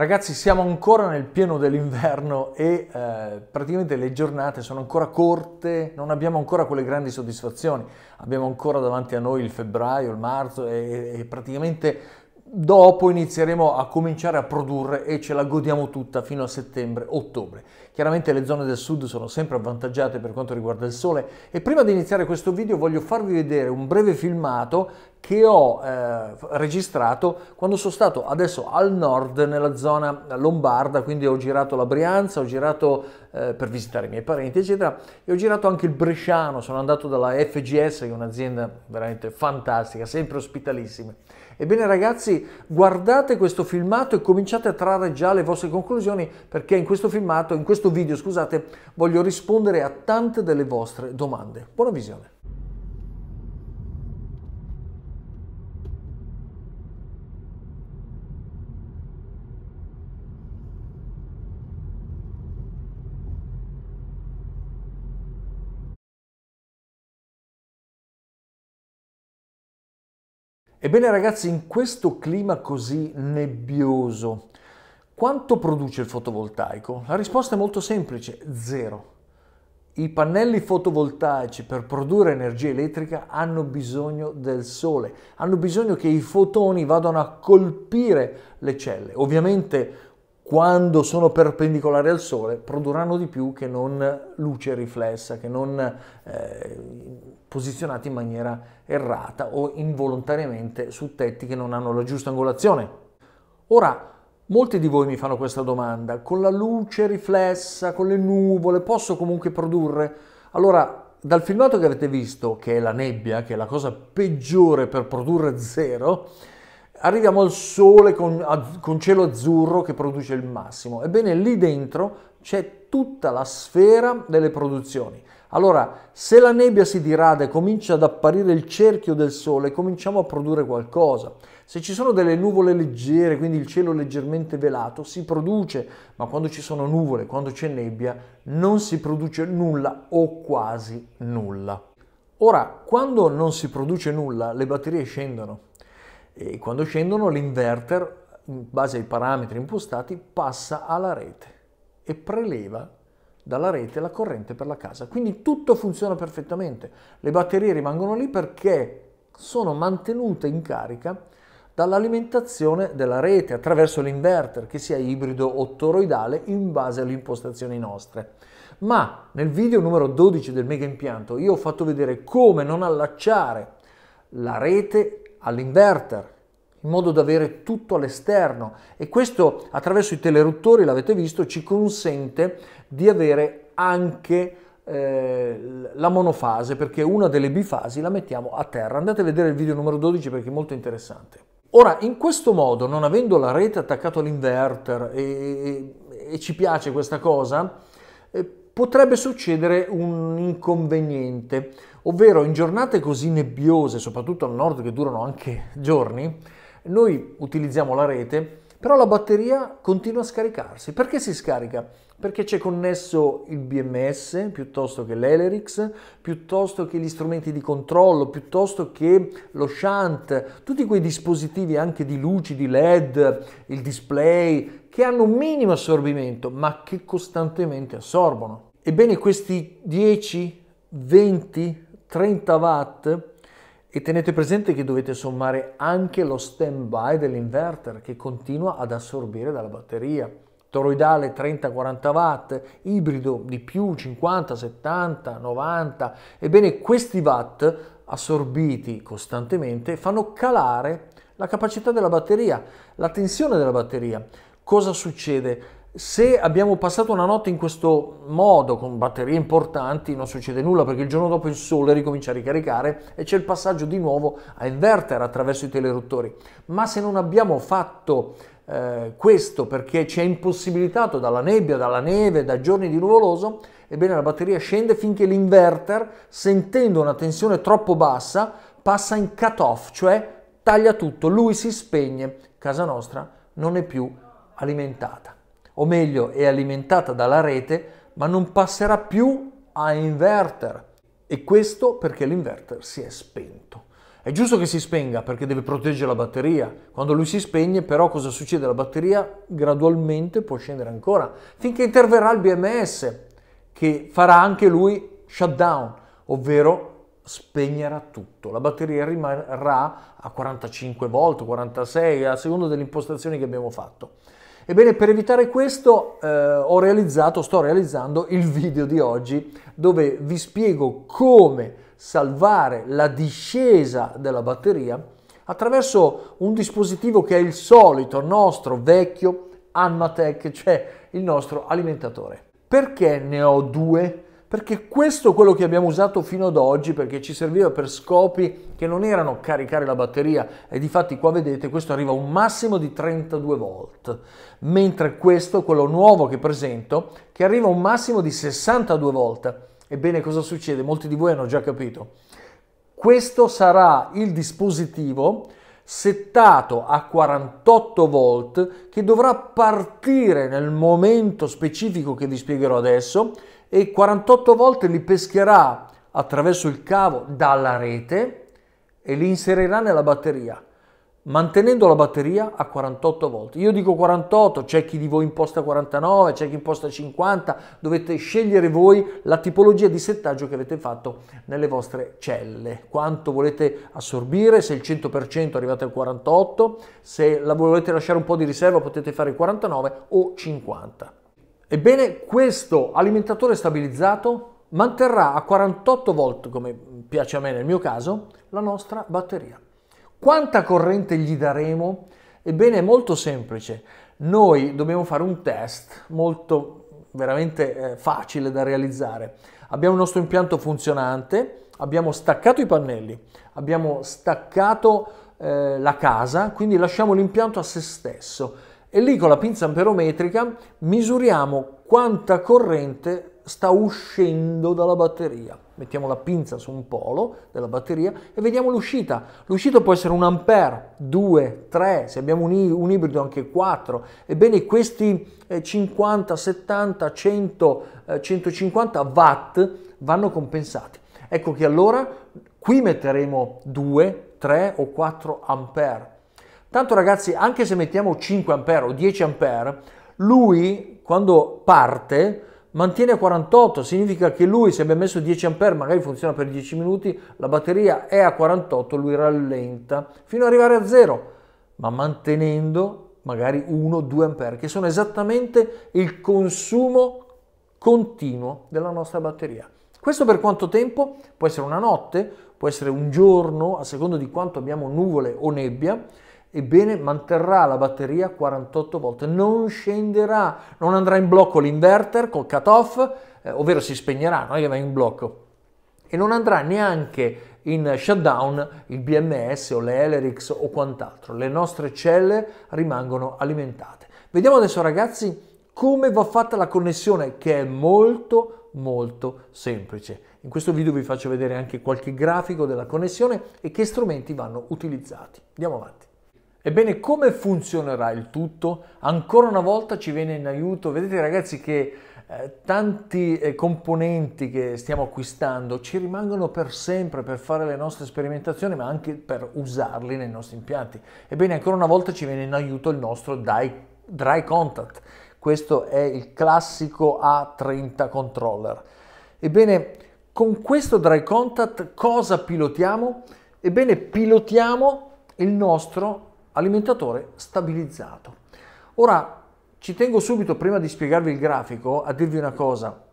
Ragazzi siamo ancora nel pieno dell'inverno e eh, praticamente le giornate sono ancora corte, non abbiamo ancora quelle grandi soddisfazioni, abbiamo ancora davanti a noi il febbraio, il marzo e, e praticamente dopo inizieremo a cominciare a produrre e ce la godiamo tutta fino a settembre, ottobre. Chiaramente le zone del sud sono sempre avvantaggiate per quanto riguarda il sole e prima di iniziare questo video voglio farvi vedere un breve filmato che ho eh, registrato quando sono stato adesso al nord nella zona lombarda, quindi ho girato la Brianza, ho girato eh, per visitare i miei parenti, eccetera, e ho girato anche il Bresciano, sono andato dalla FGS, che è un'azienda veramente fantastica, sempre ospitalissima. Ebbene ragazzi, guardate questo filmato e cominciate a trarre già le vostre conclusioni perché in questo filmato, in questo video, scusate, voglio rispondere a tante delle vostre domande. Buona visione. Ebbene ragazzi, in questo clima così nebbioso, quanto produce il fotovoltaico? La risposta è molto semplice, zero. I pannelli fotovoltaici per produrre energia elettrica hanno bisogno del sole, hanno bisogno che i fotoni vadano a colpire le celle. Ovviamente quando sono perpendicolari al sole produrranno di più che non luce riflessa, che non eh, posizionati in maniera errata o involontariamente su tetti che non hanno la giusta angolazione. Ora, molti di voi mi fanno questa domanda, con la luce riflessa, con le nuvole, posso comunque produrre? Allora, dal filmato che avete visto, che è la nebbia, che è la cosa peggiore per produrre zero, arriviamo al sole con, con, cielo azzurro che produce il massimo. Ebbene, lì dentro c'è tutta la sfera delle produzioni. Allora, se la nebbia si dirada e comincia ad apparire il cerchio del sole, cominciamo a produrre qualcosa. Se ci sono delle nuvole leggere, quindi il cielo leggermente velato, si produce, ma quando ci sono nuvole, quando c'è nebbia, non si produce nulla o quasi nulla. Ora, quando non si produce nulla, le batterie scendono e quando scendono l'inverter, in base ai parametri impostati, passa alla rete e preleva dalla rete la corrente per la casa. Quindi tutto funziona perfettamente. Le batterie rimangono lì perché sono mantenute in carica dall'alimentazione della rete attraverso l'inverter, che sia ibrido o toroidale in base alle impostazioni nostre. Ma nel video numero 12 del mega impianto io ho fatto vedere come non allacciare la rete all'inverter, in modo da avere tutto all'esterno e questo attraverso i teleruttori, l'avete visto, ci consente di avere anche eh, la monofase perché una delle bifasi la mettiamo a terra. Andate a vedere il video numero 12 perché è molto interessante. Ora, in questo modo, non avendo la rete attaccata all'inverter e, e, e ci piace questa cosa, eh, potrebbe succedere un inconveniente, ovvero in giornate così nebbiose, soprattutto al nord che durano anche giorni, noi utilizziamo la rete però la batteria continua a scaricarsi. Perché si scarica? Perché c'è connesso il BMS piuttosto che l'Elerix, piuttosto che gli strumenti di controllo, piuttosto che lo shunt, tutti quei dispositivi anche di luci, di LED, il display, che hanno un minimo assorbimento ma che costantemente assorbono. Ebbene questi 10, 20, 30 watt e tenete presente che dovete sommare anche lo stand-by dell'inverter che continua ad assorbire dalla batteria. Toroidale 30-40 watt, ibrido di più 50, 70, 90. Ebbene, questi watt assorbiti costantemente fanno calare la capacità della batteria, la tensione della batteria. Cosa succede? se abbiamo passato una notte in questo modo, con batterie importanti, non succede nulla perché il giorno dopo il sole ricomincia a ricaricare e c'è il passaggio di nuovo a inverter attraverso i teleruttori. Ma se non abbiamo fatto eh, questo perché ci è impossibilitato dalla nebbia, dalla neve, da giorni di nuvoloso, ebbene la batteria scende finché l'inverter, sentendo una tensione troppo bassa, passa in cut-off, cioè taglia tutto, lui si spegne, casa nostra non è più alimentata o meglio è alimentata dalla rete, ma non passerà più a inverter. E questo perché l'inverter si è spento. È giusto che si spenga perché deve proteggere la batteria. Quando lui si spegne, però, cosa succede? La batteria gradualmente può scendere ancora finché interverrà il BMS che farà anche lui shutdown, ovvero spegnerà tutto. La batteria rimarrà a 45 volt, 46, a seconda delle impostazioni che abbiamo fatto. Ebbene, per evitare questo eh, ho realizzato, sto realizzando il video di oggi dove vi spiego come salvare la discesa della batteria attraverso un dispositivo che è il solito nostro vecchio Anmatec, cioè il nostro alimentatore. Perché ne ho due? perché questo è quello che abbiamo usato fino ad oggi perché ci serviva per scopi che non erano caricare la batteria e difatti qua vedete questo arriva a un massimo di 32 volt mentre questo quello nuovo che presento che arriva a un massimo di 62 volt ebbene cosa succede molti di voi hanno già capito questo sarà il dispositivo settato a 48 volt che dovrà partire nel momento specifico che vi spiegherò adesso e 48 volte li pescherà attraverso il cavo dalla rete e li inserirà nella batteria, mantenendo la batteria a 48 volte. Io dico 48, c'è chi di voi imposta 49, c'è chi imposta 50, dovete scegliere voi la tipologia di settaggio che avete fatto nelle vostre celle, quanto volete assorbire, se il 100% arrivate al 48, se la volete lasciare un po' di riserva potete fare 49 o 50. Ebbene, questo alimentatore stabilizzato manterrà a 48 volt, come piace a me nel mio caso, la nostra batteria. Quanta corrente gli daremo? Ebbene, è molto semplice. Noi dobbiamo fare un test molto veramente eh, facile da realizzare. Abbiamo il nostro impianto funzionante, abbiamo staccato i pannelli, abbiamo staccato eh, la casa, quindi lasciamo l'impianto a se stesso e lì con la pinza amperometrica misuriamo quanta corrente sta uscendo dalla batteria. Mettiamo la pinza su un polo della batteria e vediamo l'uscita. L'uscita può essere un ampere, 2, 3, se abbiamo un, ibrido anche 4. Ebbene questi 50, 70, 100, 150 watt vanno compensati. Ecco che allora qui metteremo 2, 3 o 4 ampere Tanto ragazzi, anche se mettiamo 5 A o 10 A, lui quando parte mantiene 48, significa che lui se abbiamo messo 10 A magari funziona per 10 minuti, la batteria è a 48, lui rallenta fino ad arrivare a 0, ma mantenendo magari 1-2 A, che sono esattamente il consumo continuo della nostra batteria. Questo per quanto tempo? Può essere una notte, può essere un giorno, a seconda di quanto abbiamo nuvole o nebbia ebbene manterrà la batteria 48 volte, non scenderà, non andrà in blocco l'inverter col cutoff, eh, ovvero si spegnerà, non è che va in blocco, e non andrà neanche in shutdown il BMS o le Elerix o quant'altro, le nostre celle rimangono alimentate. Vediamo adesso ragazzi come va fatta la connessione che è molto molto semplice. In questo video vi faccio vedere anche qualche grafico della connessione e che strumenti vanno utilizzati. Andiamo avanti. Ebbene, come funzionerà il tutto? Ancora una volta ci viene in aiuto, vedete ragazzi che eh, tanti eh, componenti che stiamo acquistando ci rimangono per sempre per fare le nostre sperimentazioni, ma anche per usarli nei nostri impianti. Ebbene, ancora una volta ci viene in aiuto il nostro dry, dry Contact. Questo è il classico A30 controller. Ebbene, con questo Dry Contact cosa pilotiamo? Ebbene, pilotiamo il nostro alimentatore stabilizzato. Ora ci tengo subito, prima di spiegarvi il grafico, a dirvi una cosa.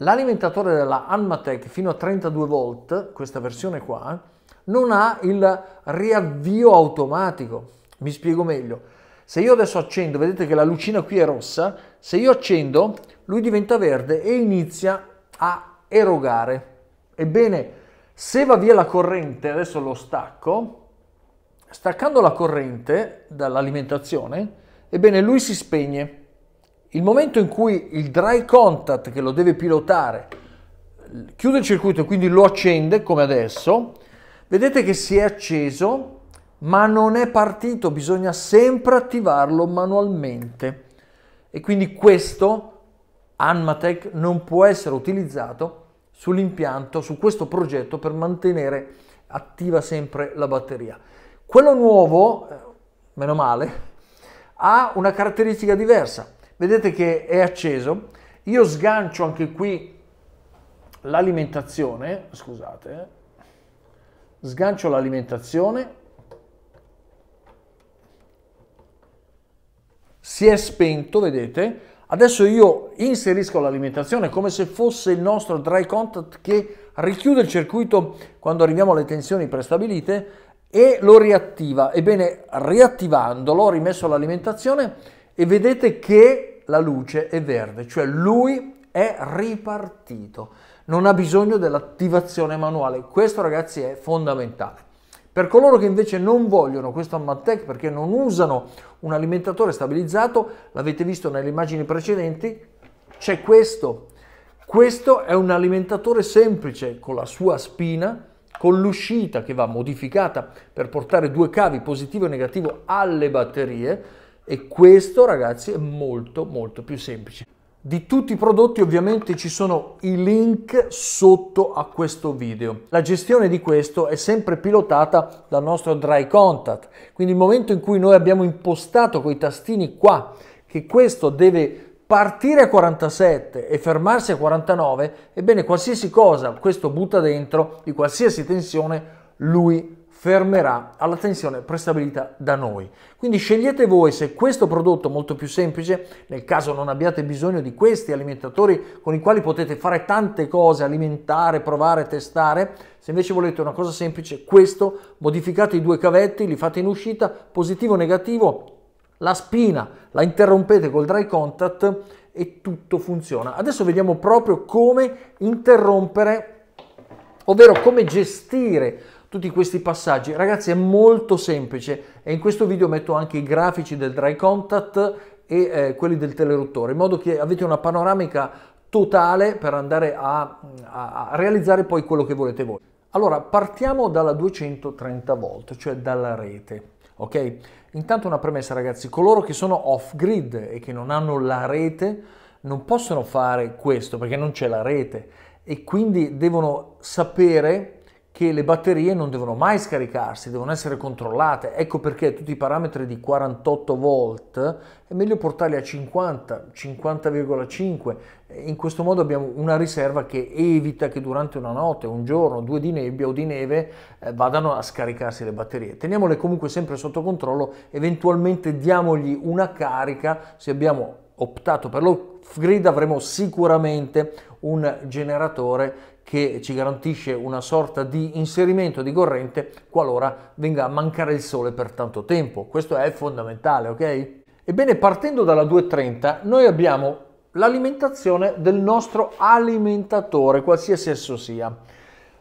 L'alimentatore della Anmatec fino a 32 volt, questa versione qua, non ha il riavvio automatico. Mi spiego meglio. Se io adesso accendo, vedete che la lucina qui è rossa, se io accendo lui diventa verde e inizia a erogare. Ebbene, se va via la corrente, adesso lo stacco, staccando la corrente dall'alimentazione, ebbene lui si spegne. Il momento in cui il dry contact che lo deve pilotare chiude il circuito e quindi lo accende come adesso, vedete che si è acceso ma non è partito, bisogna sempre attivarlo manualmente e quindi questo Anmatec non può essere utilizzato sull'impianto, su questo progetto per mantenere attiva sempre la batteria. Quello nuovo, eh, meno male, ha una caratteristica diversa. Vedete che è acceso. Io sgancio anche qui l'alimentazione, scusate, eh. sgancio l'alimentazione, si è spento, vedete? Adesso io inserisco l'alimentazione come se fosse il nostro dry contact che richiude il circuito quando arriviamo alle tensioni prestabilite e lo riattiva. Ebbene, riattivandolo, ho rimesso l'alimentazione e vedete che la luce è verde, cioè lui è ripartito. Non ha bisogno dell'attivazione manuale. Questo, ragazzi, è fondamentale. Per coloro che invece non vogliono questo Ammattec perché non usano un alimentatore stabilizzato, l'avete visto nelle immagini precedenti, c'è questo. Questo è un alimentatore semplice con la sua spina con l'uscita che va modificata per portare due cavi positivo e negativo alle batterie e questo ragazzi è molto molto più semplice. Di tutti i prodotti ovviamente ci sono i link sotto a questo video. La gestione di questo è sempre pilotata dal nostro Dry Contact, quindi il momento in cui noi abbiamo impostato quei tastini qua che questo deve partire a 47 e fermarsi a 49, ebbene qualsiasi cosa questo butta dentro, di qualsiasi tensione, lui fermerà alla tensione prestabilita da noi. Quindi scegliete voi se questo prodotto molto più semplice, nel caso non abbiate bisogno di questi alimentatori con i quali potete fare tante cose, alimentare, provare, testare, se invece volete una cosa semplice, questo, modificate i due cavetti, li fate in uscita, positivo o negativo, la spina, la interrompete col dry contact e tutto funziona. Adesso vediamo proprio come interrompere, ovvero come gestire tutti questi passaggi. Ragazzi è molto semplice e in questo video metto anche i grafici del dry contact e eh, quelli del teleruttore, in modo che avete una panoramica totale per andare a, a, a realizzare poi quello che volete voi. Allora, partiamo dalla 230 volt, cioè dalla rete ok? Intanto una premessa ragazzi, coloro che sono off grid e che non hanno la rete non possono fare questo perché non c'è la rete e quindi devono sapere che le batterie non devono mai scaricarsi, devono essere controllate. Ecco perché tutti i parametri di 48 volt è meglio portarli a 50, 50,5. In questo modo abbiamo una riserva che evita che durante una notte, un giorno, due di nebbia o di neve eh, vadano a scaricarsi le batterie. Teniamole comunque sempre sotto controllo, eventualmente diamogli una carica se abbiamo optato per l'off-grid avremo sicuramente un generatore che ci garantisce una sorta di inserimento di corrente qualora venga a mancare il sole per tanto tempo. Questo è fondamentale, ok? Ebbene, partendo dalla 230, noi abbiamo l'alimentazione del nostro alimentatore, qualsiasi esso sia.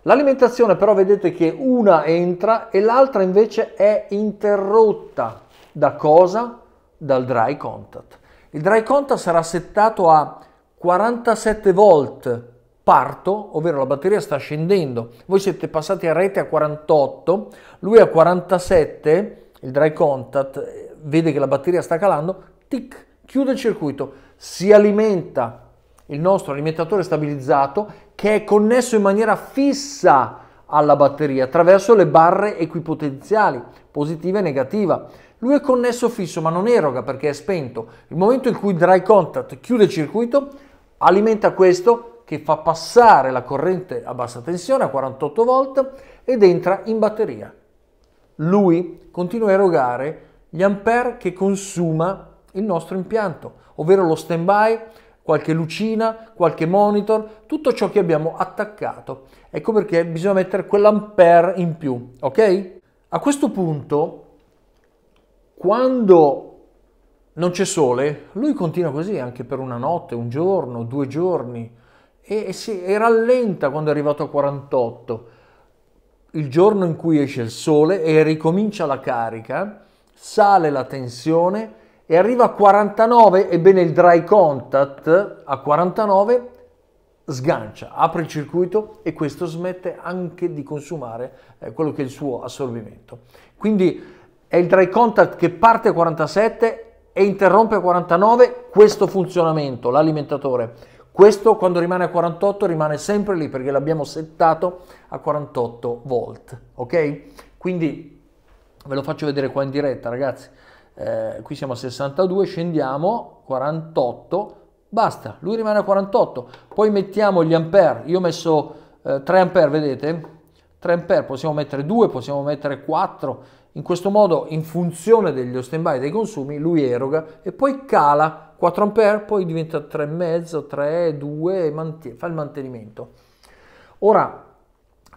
L'alimentazione però vedete che una entra e l'altra invece è interrotta. Da cosa? Dal dry contact. Il dry contact sarà settato a 47 volt parto, ovvero la batteria sta scendendo, voi siete passati a rete a 48, lui a 47, il dry contact, eh, vede che la batteria sta calando, tic, chiude il circuito, si alimenta il nostro alimentatore stabilizzato che è connesso in maniera fissa alla batteria attraverso le barre equipotenziali, positiva e negativa. Lui è connesso fisso ma non eroga perché è spento. Il momento in cui il dry contact chiude il circuito, alimenta questo, che fa passare la corrente a bassa tensione a 48 volt ed entra in batteria. Lui continua a erogare gli ampere che consuma il nostro impianto, ovvero lo standby, qualche lucina, qualche monitor, tutto ciò che abbiamo attaccato. Ecco perché bisogna mettere quell'ampere in più, ok? A questo punto, quando non c'è sole, lui continua così anche per una notte, un giorno, due giorni, e, e, si, e rallenta quando è arrivato a 48. Il giorno in cui esce il sole e ricomincia la carica, sale la tensione e arriva a 49, ebbene il dry contact a 49 sgancia, apre il circuito e questo smette anche di consumare eh, quello che è il suo assorbimento. Quindi è il dry contact che parte a 47 e interrompe a 49 questo funzionamento, l'alimentatore. Questo quando rimane a 48 rimane sempre lì perché l'abbiamo settato a 48 volt, ok? Quindi ve lo faccio vedere qua in diretta ragazzi, eh, qui siamo a 62, scendiamo, 48, basta, lui rimane a 48, poi mettiamo gli ampere, io ho messo eh, 3 ampere, vedete? 3 ampere, possiamo mettere 2, possiamo mettere 4, in questo modo, in funzione degli stand-by dei consumi, lui eroga e poi cala 4 A, poi diventa 3,5, 3, 2 fa il mantenimento. Ora,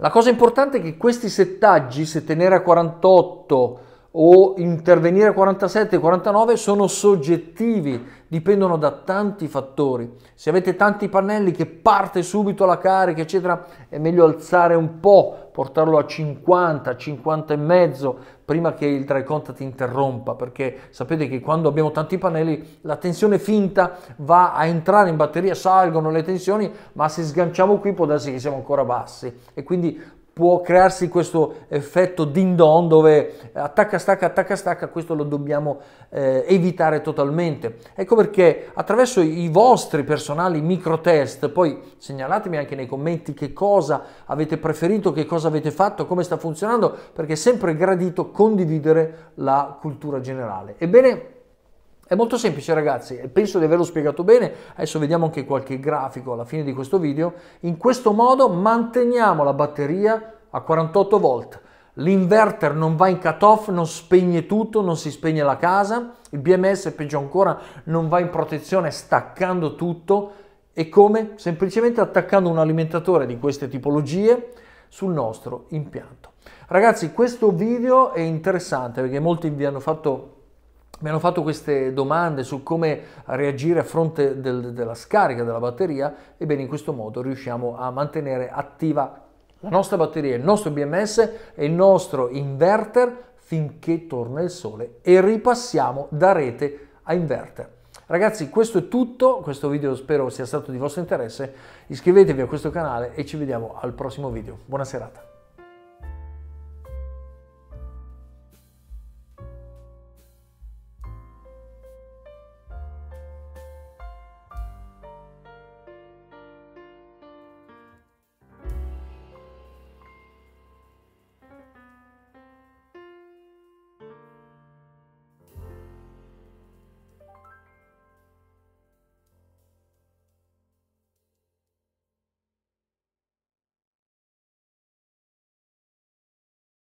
la cosa importante è che questi settaggi, se tenere a 48, o intervenire a 47, 49 sono soggettivi, dipendono da tanti fattori. Se avete tanti pannelli che parte subito la carica, eccetera, è meglio alzare un po', portarlo a 50, 50 e mezzo prima che il dry contact interrompa, perché sapete che quando abbiamo tanti pannelli la tensione finta va a entrare in batteria, salgono le tensioni, ma se sganciamo qui può darsi che siamo ancora bassi e quindi può crearsi questo effetto ding dong dove attacca, stacca, attacca, stacca, questo lo dobbiamo eh, evitare totalmente. Ecco perché attraverso i vostri personali micro test, poi segnalatemi anche nei commenti che cosa avete preferito, che cosa avete fatto, come sta funzionando, perché è sempre gradito condividere la cultura generale. Ebbene, è molto semplice ragazzi, penso di averlo spiegato bene, adesso vediamo anche qualche grafico alla fine di questo video. In questo modo manteniamo la batteria a 48 volt, l'inverter non va in cut off, non spegne tutto, non si spegne la casa, il BMS peggio ancora non va in protezione staccando tutto e come? Semplicemente attaccando un alimentatore di queste tipologie sul nostro impianto. Ragazzi questo video è interessante perché molti vi hanno fatto mi hanno fatto queste domande su come reagire a fronte del, della scarica della batteria, ebbene in questo modo riusciamo a mantenere attiva la nostra batteria, il nostro BMS e il nostro inverter finché torna il sole e ripassiamo da rete a inverter. Ragazzi questo è tutto, questo video spero sia stato di vostro interesse, iscrivetevi a questo canale e ci vediamo al prossimo video. Buona serata.